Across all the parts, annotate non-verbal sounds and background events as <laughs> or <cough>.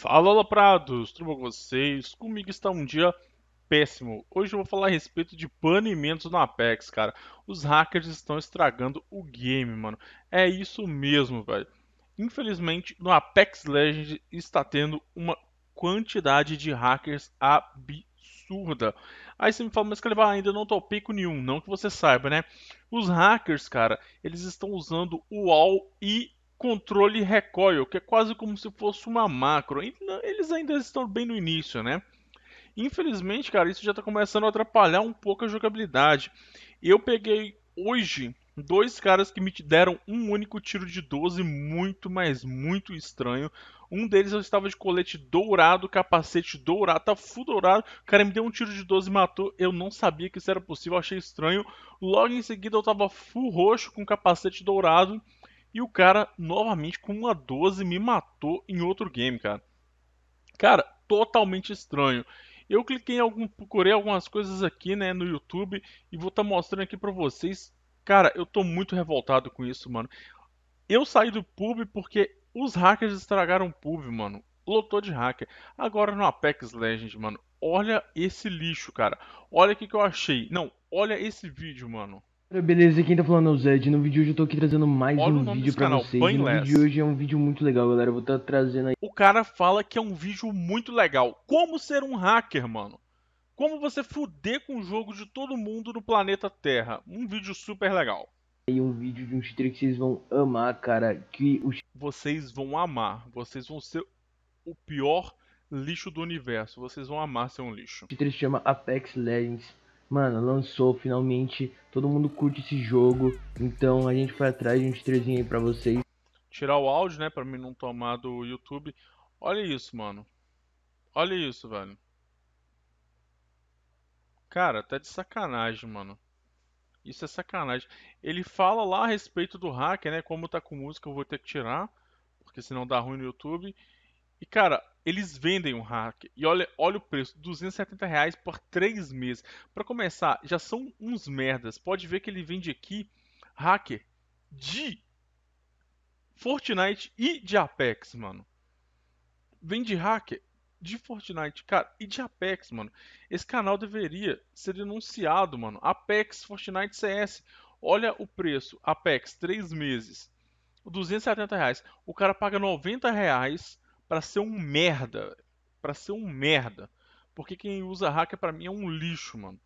Fala Prados! tudo bom com vocês? Comigo está um dia péssimo. Hoje eu vou falar a respeito de banimentos no Apex, cara. Os hackers estão estragando o game, mano. É isso mesmo, velho. Infelizmente, no Apex Legends está tendo uma quantidade de hackers absurda. Aí você me fala, mas que levar ainda não topico nenhum. Não que você saiba, né? Os hackers, cara, eles estão usando o AWL e controle recoil, que é quase como se fosse uma macro. Eles ainda estão bem no início, né? Infelizmente, cara, isso já está começando a atrapalhar um pouco a jogabilidade. Eu peguei hoje dois caras que me deram um único tiro de 12 muito, mas muito estranho. Um deles eu estava de colete dourado, capacete dourado, tá full dourado. O cara me deu um tiro de 12 e matou. Eu não sabia que isso era possível, achei estranho. Logo em seguida eu estava full roxo com capacete dourado e o cara, novamente, com uma 12, me matou em outro game, cara. Cara, totalmente estranho. Eu cliquei em algum, procurei algumas coisas aqui, né, no YouTube e vou estar tá mostrando aqui para vocês. Cara, eu tô muito revoltado com isso, mano. Eu saí do pub porque os hackers estragaram o pub, mano. Lotou de hacker. Agora no Apex Legends, mano. Olha esse lixo, cara. Olha o que, que eu achei. Não, olha esse vídeo, mano. Beleza, quem tá falando é o Zed. No vídeo de hoje eu tô aqui trazendo mais Olha um vídeo pra canal, vocês. O No vídeo de hoje é um vídeo muito legal, galera. Eu vou tá trazendo aí. O cara fala que é um vídeo muito legal. Como ser um hacker, mano? Como você fuder com o jogo de todo mundo no planeta Terra. Um vídeo super legal. E um vídeo de um cheater que vocês vão amar, cara. Que os. Vocês vão amar. Vocês vão ser o pior lixo do universo. Vocês vão amar ser um lixo. O cheater se chama Apex Legends mano, lançou finalmente, todo mundo curte esse jogo, então a gente foi atrás de um trezinho aí pra vocês. Tirar o áudio, né, pra mim não tomar do YouTube. Olha isso, mano. Olha isso, velho. Cara, tá de sacanagem, mano. Isso é sacanagem. Ele fala lá a respeito do hacker, né? Como tá com música, eu vou ter que tirar, porque senão dá ruim no YouTube. E cara, eles vendem um hack. E olha, olha o preço, 270 reais por 3 meses. Para começar, já são uns merdas. Pode ver que ele vende aqui hacker de Fortnite e de Apex, mano. Vende hacker de Fortnite, cara, e de Apex, mano. Esse canal deveria ser denunciado, mano. Apex, Fortnite, CS. Olha o preço. Apex, 3 meses. 270 reais. O cara paga 90 reais para ser um merda. para ser um merda. Porque quem usa hacker para mim é um lixo, mano.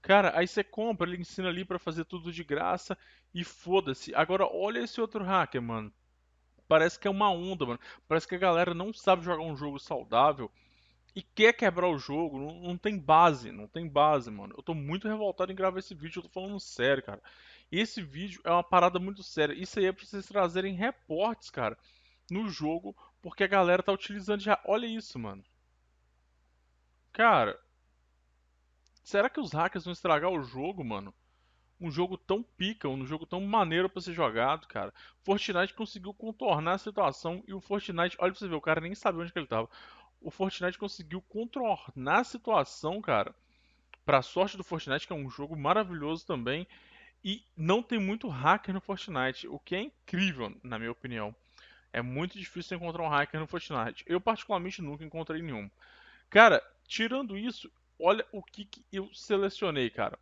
Cara, aí você compra, ele ensina ali para fazer tudo de graça e foda-se. Agora olha esse outro hacker, mano. Parece que é uma onda, mano. Parece que a galera não sabe jogar um jogo saudável e quer quebrar o jogo. Não, não tem base, não tem base, mano. Eu tô muito revoltado em gravar esse vídeo, eu tô falando sério, cara. Esse vídeo é uma parada muito séria. Isso aí é pra vocês trazerem reportes, cara, no jogo porque a galera tá utilizando já. Olha isso, mano. Cara, será que os hackers vão estragar o jogo, mano? Um jogo tão pica, um jogo tão maneiro para ser jogado, cara. Fortnite conseguiu contornar a situação e o Fortnite, olha pra você ver, o cara nem sabia onde que ele tava. O Fortnite conseguiu contornar a situação, cara. Pra sorte do Fortnite, que é um jogo maravilhoso também. E não tem muito hacker no Fortnite, o que é incrível, na minha opinião. É muito difícil encontrar um hacker no Fortnite. Eu, particularmente, nunca encontrei nenhum. Cara, tirando isso, olha o que, que eu selecionei, cara.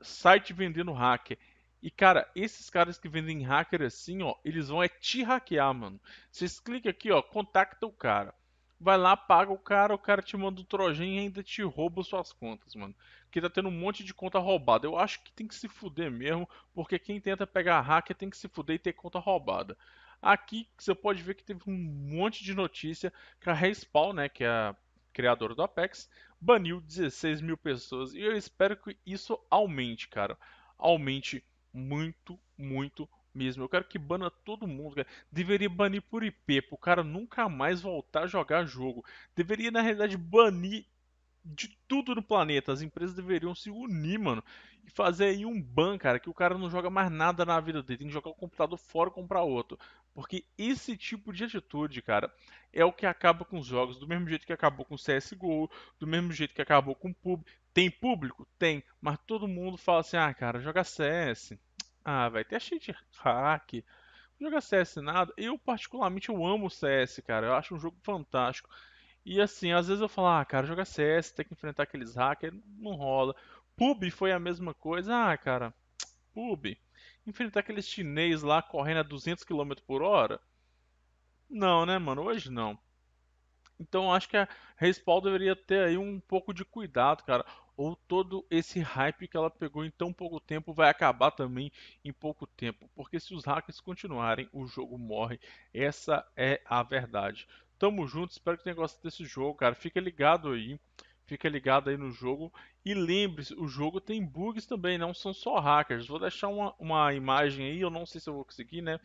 Site vendendo hacker. E, cara, esses caras que vendem hacker assim, ó, eles vão é te hackear, mano. Vocês clicam aqui, ó, contacta o cara. Vai lá, paga o cara, o cara te manda o um trojan e ainda te rouba suas contas, mano. Porque tá tendo um monte de conta roubada. Eu acho que tem que se fuder mesmo, porque quem tenta pegar hacker tem que se fuder e ter conta roubada. Aqui você pode ver que teve um monte de notícia que a Respawn, né, que é a criadora do Apex, baniu 16 mil pessoas. E eu espero que isso aumente, cara. Aumente muito, muito mesmo. Eu quero que bana todo mundo, cara. Deveria banir por IP, pro cara nunca mais voltar a jogar jogo. Deveria, na realidade, banir de tudo no planeta. As empresas deveriam se unir, mano, e fazer aí um ban, cara, que o cara não joga mais nada na vida dele, tem que jogar o computador fora e comprar outro. Porque esse tipo de atitude, cara, é o que acaba com os jogos, do mesmo jeito que acabou com o CSGO, do mesmo jeito que acabou com o PUB. Tem público? Tem, mas todo mundo fala assim: "Ah, cara, joga CS. Ah, vai ter cheat hack. Joga CS nada. Eu particularmente eu amo o CS, cara. Eu acho um jogo fantástico. E assim, às vezes eu falo, ah, cara, jogar CS, tem que enfrentar aqueles hackers, não rola. PUB foi a mesma coisa, ah, cara, PUB, enfrentar aqueles chinês lá correndo a 200 km por hora? Não, né, mano, hoje não. Então acho que a Respawn deveria ter aí um pouco de cuidado, cara. Ou todo esse hype que ela pegou em tão pouco tempo vai acabar também em pouco tempo. Porque se os hackers continuarem, o jogo morre. Essa é a verdade. Tamo junto, espero que tenha gostado desse jogo, cara. Fica ligado aí. Fica ligado aí no jogo. E lembre-se, o jogo tem bugs também, não são só hackers. Vou deixar uma, uma imagem aí, eu não sei se eu vou conseguir, né?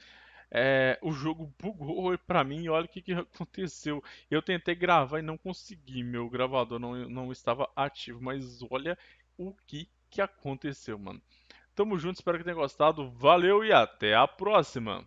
É, o jogo bugou para mim. Olha o que, que, <laughs> aconteceu. Eu tentei gravar e não consegui. Meu gravador não, não estava ativo. Mas olha o que, que aconteceu, mano. Tamo junto, espero que tenha gostado. Valeu e até a próxima!